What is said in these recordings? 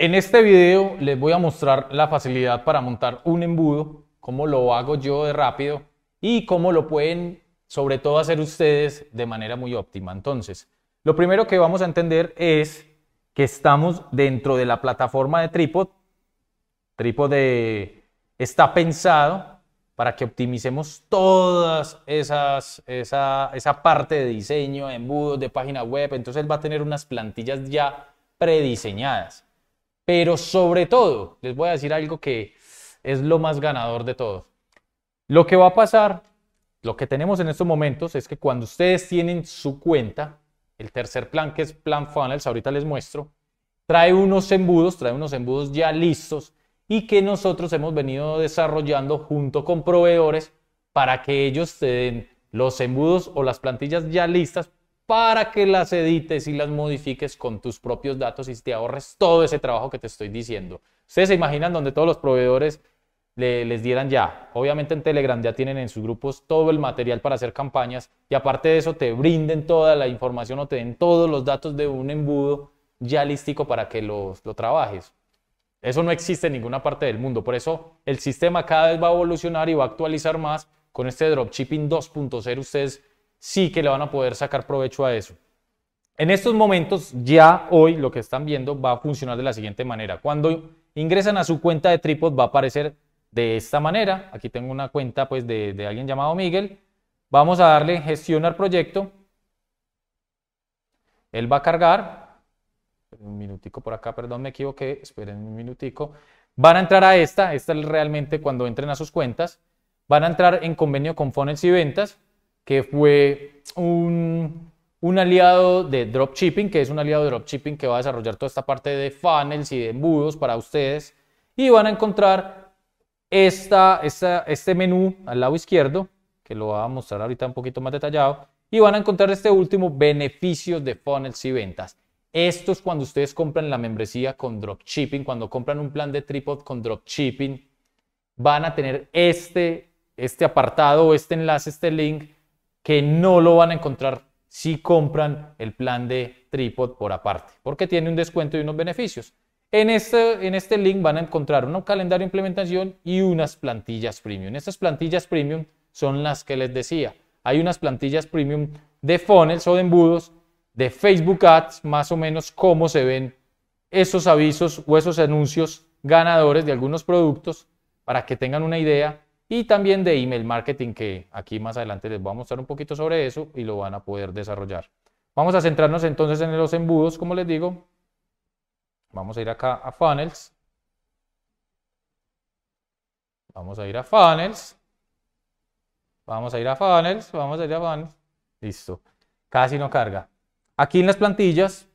En este video les voy a mostrar la facilidad para montar un embudo, cómo lo hago yo de rápido y cómo lo pueden sobre todo hacer ustedes de manera muy óptima. Entonces, lo primero que vamos a entender es que estamos dentro de la plataforma de Tripod. Tripod eh, está pensado para que optimicemos todas esas, esa, parte de diseño, embudos, de página web. Entonces él va a tener unas plantillas ya prediseñadas. Pero sobre todo, les voy a decir algo que es lo más ganador de todo. Lo que va a pasar, lo que tenemos en estos momentos es que cuando ustedes tienen su cuenta, el tercer plan que es Plan Funnels, ahorita les muestro, trae unos embudos, trae unos embudos ya listos y que nosotros hemos venido desarrollando junto con proveedores para que ellos te den los embudos o las plantillas ya listas para que las edites y las modifiques con tus propios datos y te ahorres todo ese trabajo que te estoy diciendo. Ustedes se imaginan donde todos los proveedores les dieran ya. Obviamente en Telegram ya tienen en sus grupos todo el material para hacer campañas y aparte de eso te brinden toda la información o te den todos los datos de un embudo ya listico para que lo, lo trabajes. Eso no existe en ninguna parte del mundo. Por eso el sistema cada vez va a evolucionar y va a actualizar más. Con este dropshipping 2.0 ustedes sí que le van a poder sacar provecho a eso. En estos momentos, ya hoy lo que están viendo va a funcionar de la siguiente manera. Cuando ingresan a su cuenta de Tripod va a aparecer de esta manera. Aquí tengo una cuenta pues, de, alguien llamado Miguel. Vamos a darle gestionar proyecto. Él va a cargar. Un minutico por acá, perdón, me equivoqué. Esperen un minutico. Van a entrar a esta. Esta es realmente cuando entren a sus cuentas. Van a entrar en convenio con Funnels y Ventas que fue un, aliado de dropshipping, que es un aliado de dropshipping que va a desarrollar toda esta parte de funnels y de embudos para ustedes. Y van a encontrar esta, este menú al lado izquierdo, que lo voy a mostrar ahorita un poquito más detallado. Y van a encontrar este último, beneficios de funnels y ventas. Esto es cuando ustedes compran la membresía con dropshipping, cuando compran un plan de tripod con dropshipping, van a tener este, este apartado, este enlace, este link que no lo van a encontrar si compran el plan de Tripod por aparte, porque tiene un descuento y unos beneficios. En este, en este link van a encontrar un calendario de implementación y unas plantillas premium. Estas plantillas premium son las que les decía. Hay unas plantillas premium de funnels o de embudos, de Facebook Ads, más o menos cómo se ven esos avisos o esos anuncios ganadores de algunos productos para que tengan una idea y también de email marketing, que aquí más adelante les voy a mostrar un poquito sobre eso y lo van a poder desarrollar. Vamos a centrarnos entonces en los embudos, como les digo. Vamos a ir acá a funnels. Vamos a ir a funnels. Vamos a ir a funnels. Vamos a ir a funnels. Listo. Casi no carga. Aquí en las plantillas,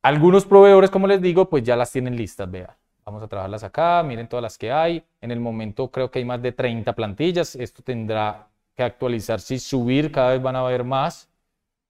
algunos proveedores, como les digo, pues ya las tienen listas, vean. Vamos a trabajarlas acá, miren todas las que hay. En el momento creo que hay más de 30 plantillas. Esto tendrá que actualizarse y subir, cada vez van a haber más.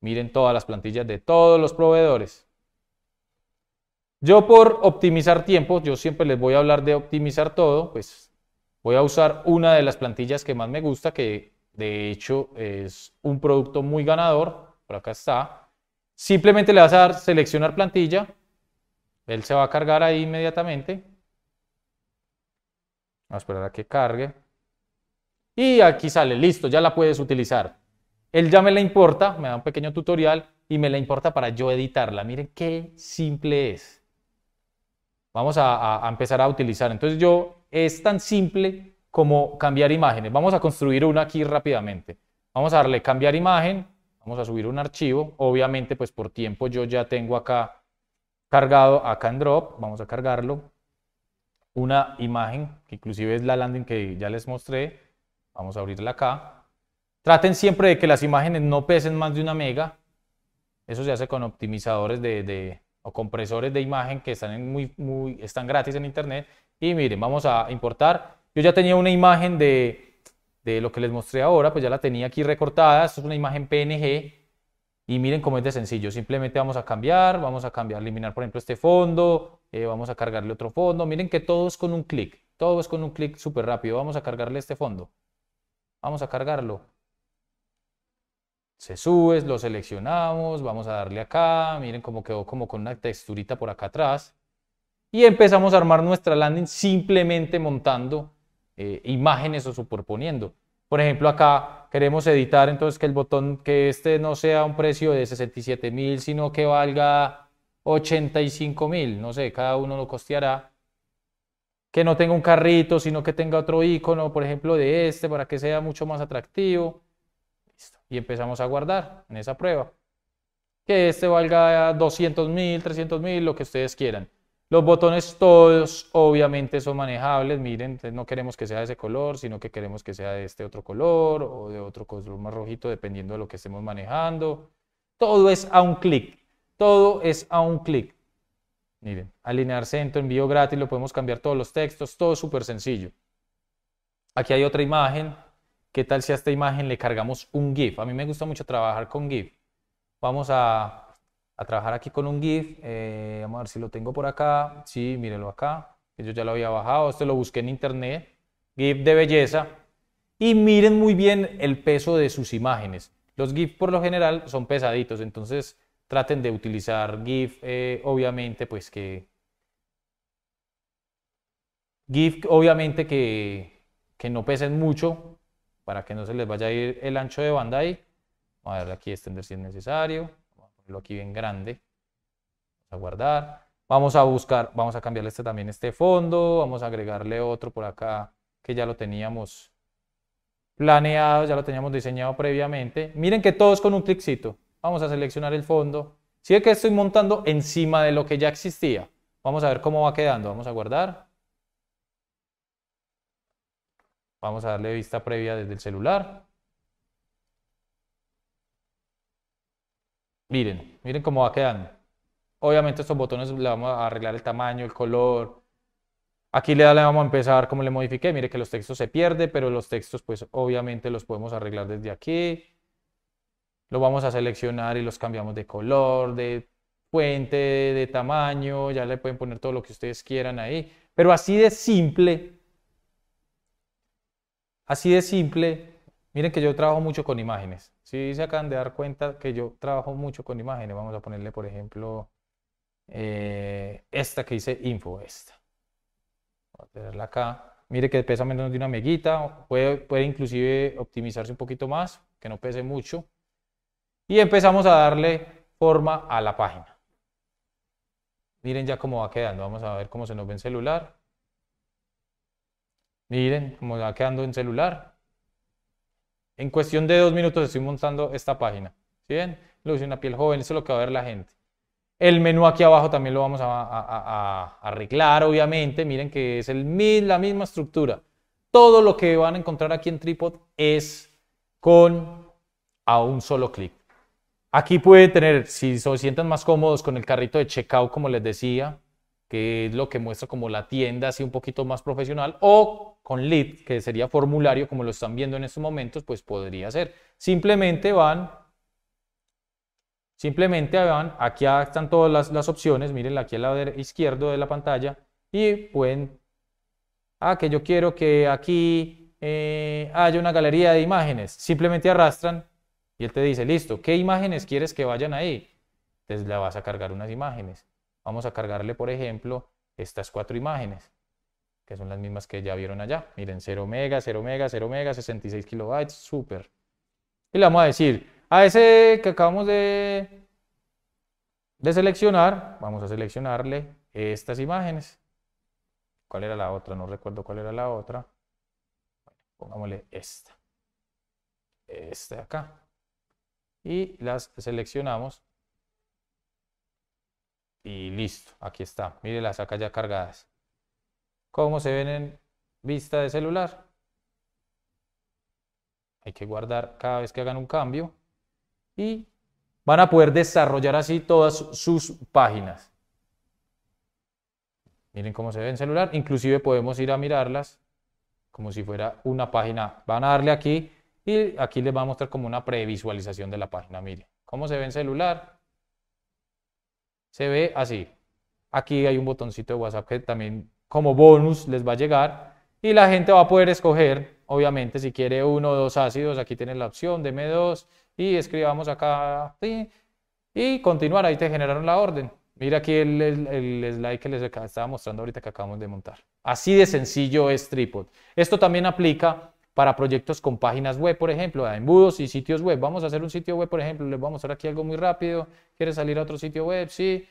Miren todas las plantillas de todos los proveedores. Yo por optimizar tiempo, yo siempre les voy a hablar de optimizar todo, pues voy a usar una de las plantillas que más me gusta, que de hecho es un producto muy ganador, por acá está. Simplemente le vas a dar seleccionar plantilla, él se va a cargar ahí inmediatamente. Vamos a esperar a que cargue. Y aquí sale, listo, ya la puedes utilizar. Él ya me la importa, me da un pequeño tutorial y me la importa para yo editarla. Miren qué simple es. Vamos a, empezar a utilizar. Entonces yo, es tan simple como cambiar imágenes. Vamos a construir una aquí rápidamente. Vamos a darle cambiar imagen, vamos a subir un archivo. Obviamente, pues por tiempo yo ya tengo acá cargado acá en Drop, vamos a cargarlo, una imagen, que inclusive es la landing que ya les mostré, vamos a abrirla acá. Traten siempre de que las imágenes no pesen más de una mega, eso se hace con optimizadores de, o compresores de imagen que están, muy, muy, están gratis en internet. Y miren, vamos a importar. Yo ya tenía una imagen de, de lo que les mostré ahora, pues ya la tenía aquí recortada. Esto es una imagen PNG y miren cómo es de sencillo. Simplemente vamos a cambiar, vamos a cambiar, eliminar por ejemplo este fondo, eh, vamos a cargarle otro fondo. Miren que todo es con un clic. Todo es con un clic súper rápido. Vamos a cargarle este fondo. Vamos a cargarlo. Se sube, lo seleccionamos, vamos a darle acá. Miren cómo quedó como con una texturita por acá atrás. Y empezamos a armar nuestra landing simplemente montando eh, imágenes o superponiendo. Por ejemplo, acá queremos editar entonces que el botón, que este no sea un precio de 67 mil, sino que valga 85 mil, no sé, cada uno lo costeará. Que no tenga un carrito, sino que tenga otro icono, por ejemplo, de este, para que sea mucho más atractivo. Listo. Y empezamos a guardar en esa prueba. Que este valga 200 mil, 300 mil, lo que ustedes quieran. Los botones todos obviamente son manejables, miren, no queremos que sea de ese color, sino que queremos que sea de este otro color o de otro color más rojito, dependiendo de lo que estemos manejando. Todo es a un clic, todo es a un clic. Miren, alinear centro, envío gratis, lo podemos cambiar todos los textos, todo súper sencillo. Aquí hay otra imagen. ¿Qué tal si a esta imagen le cargamos un GIF? A mí me gusta mucho trabajar con GIF. Vamos a a trabajar aquí con un GIF. Eh, vamos a ver si lo tengo por acá. Sí, mírenlo acá. Yo ya lo había bajado. Este lo busqué en internet. GIF de belleza. Y miren muy bien el peso de sus imágenes. Los GIF por lo general son pesaditos, entonces traten de utilizar GIF, eh, obviamente, pues que... GIF, obviamente, que, que no pesen mucho para que no se les vaya a ir el ancho de banda ahí. Vamos a ver aquí extender si es necesario lo aquí bien grande. Vamos a guardar. Vamos a buscar, vamos a cambiarle este, también este fondo. Vamos a agregarle otro por acá que ya lo teníamos planeado, ya lo teníamos diseñado previamente. Miren que todo es con un cliccito. Vamos a seleccionar el fondo. Sigue es que estoy montando encima de lo que ya existía. Vamos a ver cómo va quedando. Vamos a guardar. Vamos a darle vista previa desde el celular. Miren, miren cómo va quedando. Obviamente estos botones le vamos a arreglar el tamaño, el color. Aquí le, vamos a empezar como le modifiqué. Mire que los textos se pierden, pero los textos pues obviamente los podemos arreglar desde aquí. Lo vamos a seleccionar y los cambiamos de color, de fuente, de tamaño. Ya le pueden poner todo lo que ustedes quieran ahí. Pero así de simple. Así de simple. Miren que yo trabajo mucho con imágenes. Si se acaban de dar cuenta que yo trabajo mucho con imágenes. Vamos a ponerle, por ejemplo, eh, esta que dice info, esta. Voy a tenerla acá. Mire que pesa menos de una meguita. Puede, puede inclusive optimizarse un poquito más, que no pese mucho. Y empezamos a darle forma a la página. Miren ya cómo va quedando. Vamos a ver cómo se nos ve en celular. Miren cómo va quedando en celular. En cuestión de dos minutos estoy montando esta página. ¿Sí ven? Luce una piel joven, eso es lo que va a ver la gente. El menú aquí abajo también lo vamos a, arreglar, obviamente. Miren que es el, la misma estructura. Todo lo que van a encontrar aquí en Tripod es con a un solo clic. Aquí puede tener, si se sientan más cómodos con el carrito de checkout, como les decía, que es lo que muestra como la tienda así un poquito más profesional, o con lead, que sería formulario, como lo están viendo en estos momentos, pues podría ser. Simplemente van, simplemente van, aquí están todas las, opciones, miren aquí al lado izquierdo de la pantalla, y pueden, ah, que yo quiero que aquí eh, haya una galería de imágenes, simplemente arrastran y él te dice, listo, ¿qué imágenes quieres que vayan ahí? Entonces le vas a cargar unas imágenes. Vamos a cargarle, por ejemplo, estas cuatro imágenes, que son las mismas que ya vieron allá. Miren, 0 mega, 0 mega, 0 mega, 66 kilobytes, súper. Y le vamos a decir, a ese que acabamos de, de seleccionar, vamos a seleccionarle estas imágenes. ¿Cuál era la otra? No recuerdo cuál era la otra. pongámosle esta. Esta de acá. Y las seleccionamos y listo, aquí está. Mire las saca ya cargadas. ¿Cómo se ven en vista de celular? Hay que guardar cada vez que hagan un cambio y van a poder desarrollar así todas sus páginas. Miren cómo se ve en celular. Inclusive podemos ir a mirarlas como si fuera una página. Van a darle aquí y aquí les va a mostrar como una previsualización de la página. Miren cómo se ve en celular se ve así. Aquí hay un botoncito de WhatsApp que también como bonus les va a llegar y la gente va a poder escoger, obviamente, si quiere uno o dos ácidos, aquí tiene la opción, M2 y escribamos acá y continuar, ahí te generaron la orden. Mira aquí el, el, slide que les estaba mostrando ahorita que acabamos de montar. Así de sencillo es Tripod. Esto también aplica para proyectos con páginas web, por ejemplo, embudos y sitios web. Vamos a hacer un sitio web, por ejemplo, les voy a mostrar aquí algo muy rápido. ¿Quieres salir a otro sitio web? Sí.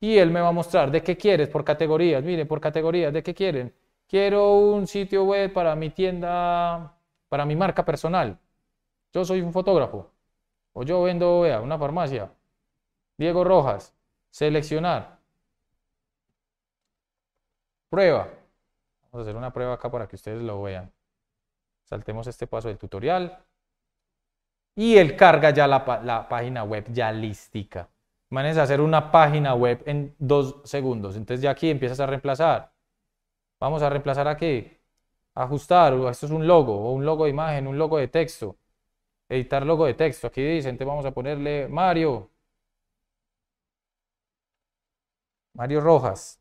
Y él me va a mostrar de qué quieres por categorías. Miren, por categorías, ¿de qué quieren? Quiero un sitio web para mi tienda, para mi marca personal. Yo soy un fotógrafo. O yo vendo, vea, una farmacia. Diego Rojas. Seleccionar. Prueba. Vamos a hacer una prueba acá para que ustedes lo vean. Saltemos este paso del tutorial. Y él carga ya la, página web ya lística. Manes hacer una página web en dos segundos. Entonces ya aquí empiezas a reemplazar. Vamos a reemplazar aquí. Ajustar. Esto es un logo. O un logo de imagen, un logo de texto. Editar logo de texto. Aquí dice, entonces vamos a ponerle Mario. Mario Rojas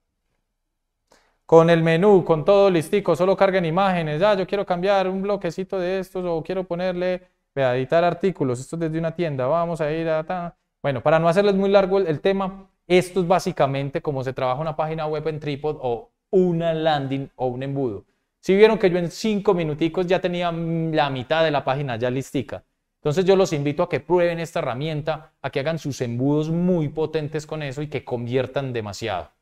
con el menú, con todo listico, solo carguen imágenes, ya ah, yo quiero cambiar un bloquecito de estos o quiero ponerle, a editar artículos, esto es desde una tienda, vamos a ir a... Bueno, para no hacerles muy largo el, tema, esto es básicamente cómo se trabaja una página web en Tripod o una landing o un embudo. Si vieron que yo en cinco minuticos ya tenía mm, la mitad de la página ya listica. Entonces yo los invito a que prueben esta herramienta, a que hagan sus embudos muy potentes con eso y que conviertan demasiado.